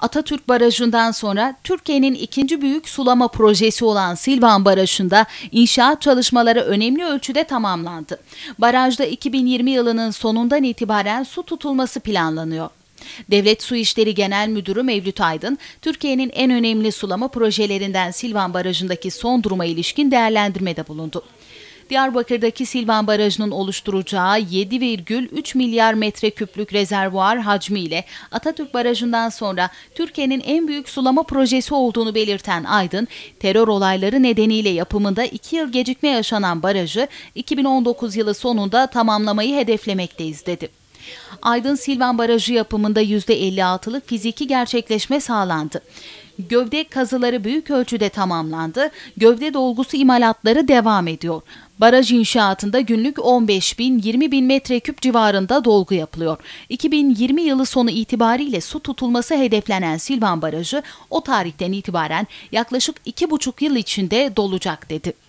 Atatürk Barajı'ndan sonra Türkiye'nin ikinci büyük sulama projesi olan Silvan Barajı'nda inşaat çalışmaları önemli ölçüde tamamlandı. Barajda 2020 yılının sonundan itibaren su tutulması planlanıyor. Devlet Su İşleri Genel Müdürü Mevlüt Aydın, Türkiye'nin en önemli sulama projelerinden Silvan Barajı'ndaki son duruma ilişkin değerlendirmede bulundu. Diyarbakır'daki Silvan Barajı'nın oluşturacağı 7,3 milyar metreküplük rezervuar hacmiyle Atatürk Barajı'ndan sonra Türkiye'nin en büyük sulama projesi olduğunu belirten Aydın, terör olayları nedeniyle yapımında 2 yıl gecikme yaşanan barajı 2019 yılı sonunda tamamlamayı hedeflemekteyiz dedi. Aydın Silvan Barajı yapımında %56'lık fiziki gerçekleşme sağlandı. Gövde kazıları büyük ölçüde tamamlandı. Gövde dolgusu imalatları devam ediyor. Baraj inşaatında günlük 15 bin 20 bin metreküp civarında dolgu yapılıyor. 2020 yılı sonu itibariyle su tutulması hedeflenen Silvan Barajı o tarihten itibaren yaklaşık 2,5 yıl içinde dolacak dedi.